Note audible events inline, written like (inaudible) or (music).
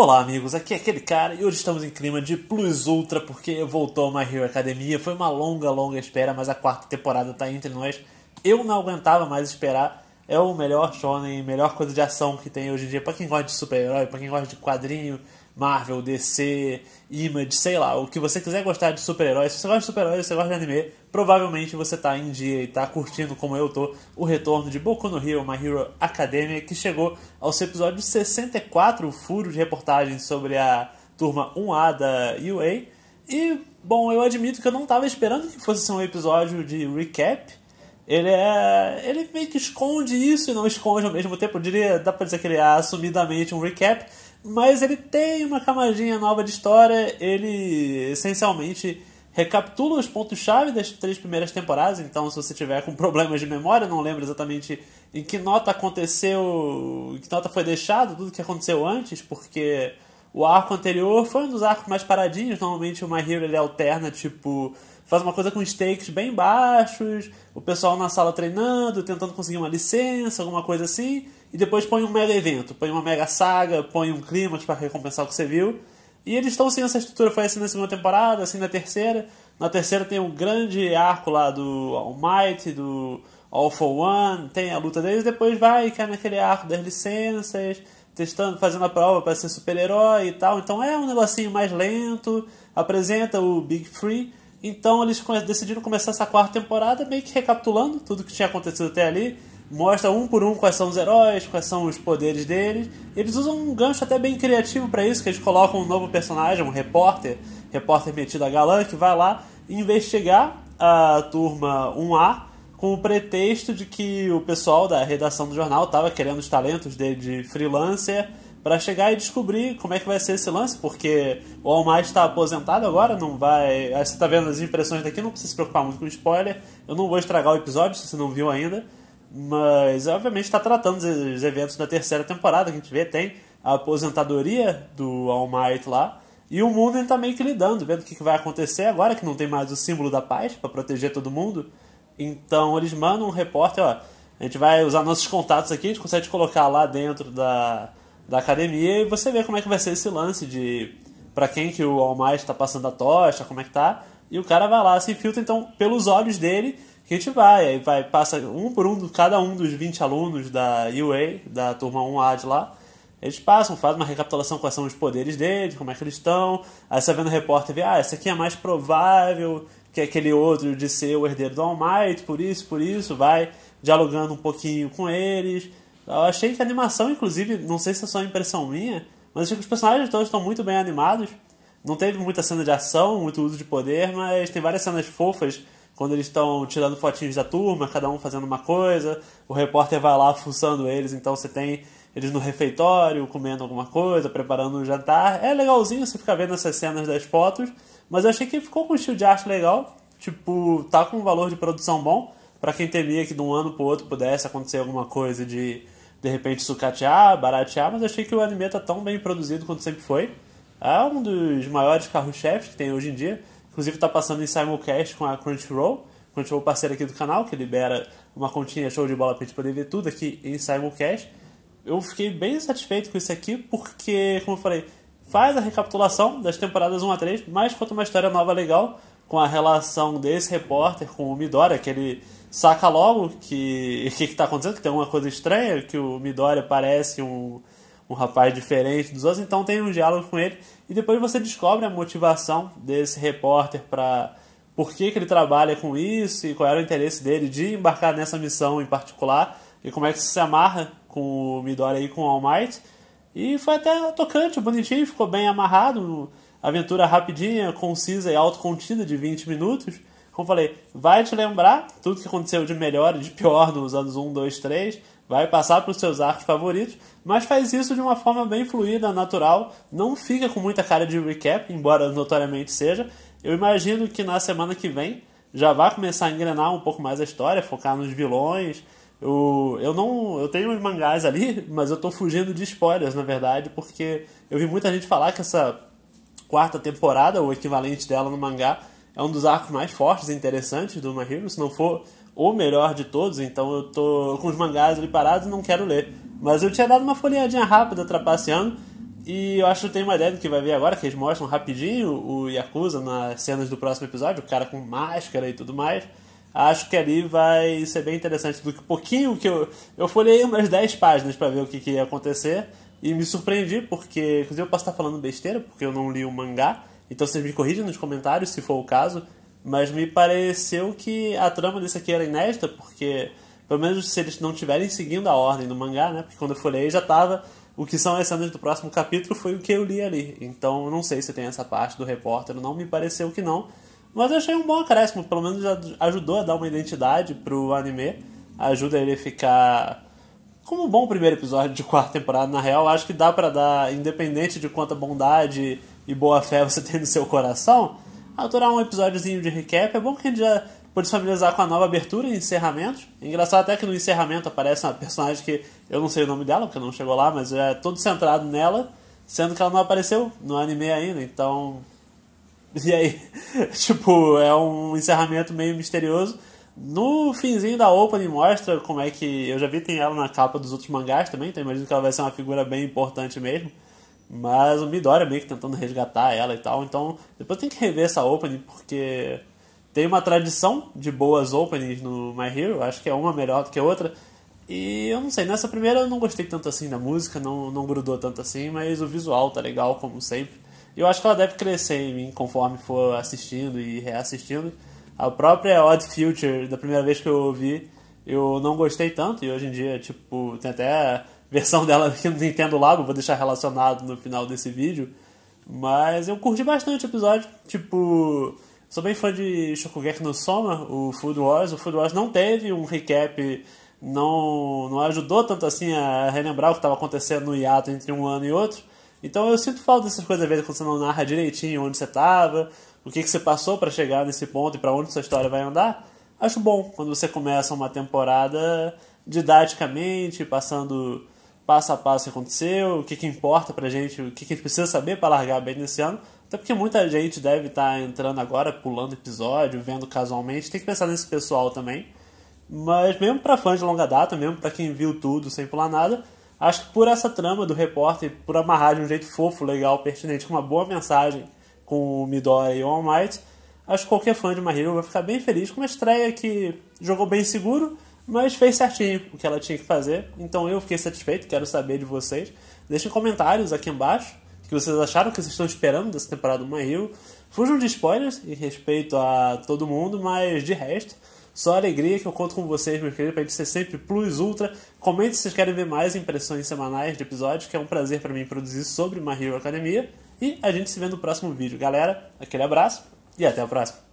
Olá, amigos, aqui é aquele cara e hoje estamos em clima de Plus Ultra porque voltou a My Hero Academia. Foi uma longa, longa espera, mas a quarta temporada está entre nós. Eu não aguentava mais esperar. É o melhor shonen, melhor coisa de ação que tem hoje em dia. Para quem gosta de super-herói, para quem gosta de quadrinho, Marvel, DC, Image, sei lá, o que você quiser gostar de super-heróis, se você gosta de super-heróis, você gosta de anime, provavelmente você tá em dia e tá curtindo, como eu tô, o retorno de Boku no Hero, My Hero Academia, que chegou ao seu episódio 64, o furo de reportagens sobre a turma 1A da UA. E, bom, eu admito que eu não tava esperando que fosse ser um episódio de recap, ele é. Ele meio que esconde isso e não esconde ao mesmo tempo. Eu diria, dá pra dizer que ele é assumidamente um recap mas ele tem uma camadinha nova de história. Ele essencialmente recapitula os pontos-chave das três primeiras temporadas. Então, se você tiver com problemas de memória, não lembra exatamente em que nota aconteceu, em que nota foi deixado, tudo que aconteceu antes, porque o arco anterior foi um dos arcos mais paradinhos. Normalmente, o My Hero ele alterna, tipo, faz uma coisa com stakes bem baixos, o pessoal na sala treinando, tentando conseguir uma licença, alguma coisa assim. E depois põe um mega evento, põe uma mega saga, põe um clima para tipo, recompensar o que você viu. E eles estão sem essa estrutura foi assim na segunda temporada, assim na terceira. Na terceira tem um grande arco lá do All Might, do All For One, tem a luta deles, depois vai cai é naquele arco das licenças, testando, fazendo a prova para ser super-herói e tal. Então é um negocinho mais lento, apresenta o Big Free. Então eles decidiram começar essa quarta temporada meio que recapitulando tudo que tinha acontecido até ali mostra um por um quais são os heróis, quais são os poderes deles. Eles usam um gancho até bem criativo para isso, que eles colocam um novo personagem, um repórter, repórter metido a galã, que vai lá investigar a turma 1A com o pretexto de que o pessoal da redação do jornal estava querendo os talentos dele de freelancer para chegar e descobrir como é que vai ser esse lance, porque o All Might está aposentado agora, não vai. Você está vendo as impressões daqui, não precisa se preocupar muito com spoiler. Eu não vou estragar o episódio se você não viu ainda. Mas, obviamente, está tratando dos eventos da terceira temporada, que a gente vê, tem a aposentadoria do All Might lá, e o mundo está meio que lidando, vendo o que, vai acontecer agora, que não tem mais o símbolo da paz para proteger todo mundo. Então eles mandam um repórter, ó, a gente vai usar nossos contatos aqui, a gente consegue colocar lá dentro da, da academia e você vê como é que vai ser esse lance de para quem que o All Might está passando a tocha, como é que tá. E o cara vai lá, se infiltra, então, pelos olhos dele, que a gente vai, aí vai, passa um por um, cada um dos 20 alunos da UA, da turma 1A de lá, eles passam, fazem uma recapitulação quais são os poderes deles, como é que eles estão, aí você vendo no repórter vê, ah, esse aqui é mais provável que aquele outro de ser o herdeiro do All Might, por isso, por isso, vai dialogando um pouquinho com eles. Eu achei que a animação, inclusive, não sei se é só impressão minha, mas achei que os personagens todos estão muito bem animados. Não teve muita cena de ação, muito uso de poder, mas tem várias cenas fofas quando eles estão tirando fotinhos da turma, cada um fazendo uma coisa, o repórter vai lá fuçando eles, então você tem eles no refeitório, comendo alguma coisa, preparando um jantar. É legalzinho você ficar vendo essas cenas das fotos, mas eu achei que ficou com um estilo de arte legal, tipo, tá com um valor de produção bom, para quem temia que de um ano pro outro pudesse acontecer alguma coisa de de repente sucatear, baratear, mas eu achei que o anime tá tão bem produzido quanto sempre foi. É um dos maiores carro-chefes que tem hoje em dia. Inclusive está passando em simulcast com a Crunchyroll, Crunchyroll parceira aqui do canal, que libera uma continha show de bola pra gente poder ver tudo aqui em simulcast. Eu fiquei bem satisfeito com isso aqui, porque, como eu falei, faz a recapitulação das temporadas 1 a 3, mas conta uma história nova legal com a relação desse repórter com o Midori, que ele saca logo que o (laughs) que está acontecendo, que tem alguma coisa estranha, que o Midori parece um um rapaz diferente dos outros, então tem um diálogo com ele e depois você descobre a motivação desse repórter para por que, que ele trabalha com isso e qual era o interesse dele de embarcar nessa missão em particular e como é que isso se amarra com o Midori e com o All Might. E foi até tocante, bonitinho, ficou bem amarrado, aventura rapidinha, concisa e autocontida de 20 minutos. Como falei, vai te lembrar tudo que aconteceu de melhor e de pior nos anos 1, 2, 3, vai passar para os seus arcos favoritos, mas faz isso de uma forma bem fluida, natural, não fica com muita cara de recap, embora notoriamente seja. Eu imagino que na semana que vem já vai começar a engrenar um pouco mais a história, focar nos vilões. Eu, eu não eu tenho os mangás ali, mas eu estou fugindo de spoilers, na verdade, porque eu vi muita gente falar que essa quarta temporada, o equivalente dela no mangá, é um dos arcos mais fortes e interessantes do My Hero, se não for o melhor de todos, então eu tô com os mangás ali parados e não quero ler. Mas eu tinha dado uma folheadinha rápida trapaceando, e eu acho que eu tenho uma ideia do que vai ver agora, que eles mostram rapidinho o Yakuza nas cenas do próximo episódio, o cara com máscara e tudo mais. Acho que ali vai ser bem interessante do que pouquinho que eu. Eu folhei umas 10 páginas para ver o que, que ia acontecer. E me surpreendi, porque. Inclusive eu posso estar falando besteira, porque eu não li o mangá. Então vocês me corrigem nos comentários se for o caso, mas me pareceu que a trama desse aqui era inédita, porque pelo menos se eles não estiverem seguindo a ordem do mangá, né? Porque quando eu falei já estava o que são as cenas do próximo capítulo foi o que eu li ali. Então não sei se tem essa parte do repórter, não me pareceu que não. Mas eu achei um bom acréscimo, pelo menos ajudou a dar uma identidade pro anime, ajuda ele a ficar como um bom primeiro episódio de quarta temporada, na real, acho que dá para dar, independente de quanta bondade e boa fé você tem no seu coração, aturar um episódiozinho de recap. É bom que a gente já se familiarizar com a nova abertura e encerramento. É engraçado até que no encerramento aparece uma personagem que eu não sei o nome dela, porque não chegou lá, mas é todo centrado nela, sendo que ela não apareceu no anime ainda, então. E aí, (laughs) tipo, é um encerramento meio misterioso. No finzinho da Opening mostra como é que. Eu já vi, tem ela na capa dos outros mangás também, então imagino que ela vai ser uma figura bem importante mesmo. Mas o Midori meio que tentando resgatar ela e tal. Então, depois tem que rever essa opening, porque tem uma tradição de boas openings no My Hero. Acho que é uma melhor do que a outra. E eu não sei, nessa primeira eu não gostei tanto assim da música, não, não grudou tanto assim, mas o visual tá legal, como sempre. e Eu acho que ela deve crescer em mim conforme for assistindo e reassistindo. A própria Odd Future, da primeira vez que eu ouvi, eu não gostei tanto, e hoje em dia, tipo, tem até versão dela que (laughs) no Nintendo Labo, vou deixar relacionado no final desse vídeo. Mas eu curti bastante o episódio, tipo... Sou bem fã de Shokugeki no Soma, o Food Wars. O Food Wars não teve um recap, não, não ajudou tanto assim a relembrar o que estava acontecendo no hiato entre um ano e outro. Então eu sinto falta dessas coisas, às vezes, quando você não narra direitinho onde você estava, o que, que você passou para chegar nesse ponto e para onde sua história vai andar. Acho bom quando você começa uma temporada didaticamente, passando passo a passo que aconteceu, o que, que importa pra gente, o que, que a gente precisa saber para largar bem nesse ano. Até porque muita gente deve estar tá entrando agora, pulando episódio, vendo casualmente, tem que pensar nesse pessoal também. Mas mesmo para fãs de longa data, mesmo para quem viu tudo sem pular nada, acho que por essa trama do repórter, por amarrar de um jeito fofo, legal, pertinente, com uma boa mensagem com o Midori e o All Might, acho que qualquer fã de My Hero vai ficar bem feliz com uma estreia que jogou bem seguro, mas fez certinho o que ela tinha que fazer. Então eu fiquei satisfeito, quero saber de vocês. Deixem comentários aqui embaixo que vocês acharam que vocês estão esperando dessa temporada do My Hero. Fujam de spoilers em respeito a todo mundo, mas de resto, só alegria que eu conto com vocês, meu querido, pra gente ser sempre plus ultra. Comente se vocês querem ver mais impressões semanais de episódios, que é um prazer para mim produzir sobre My Hero Academia. E a gente se vê no próximo vídeo. Galera, aquele abraço e até a próxima.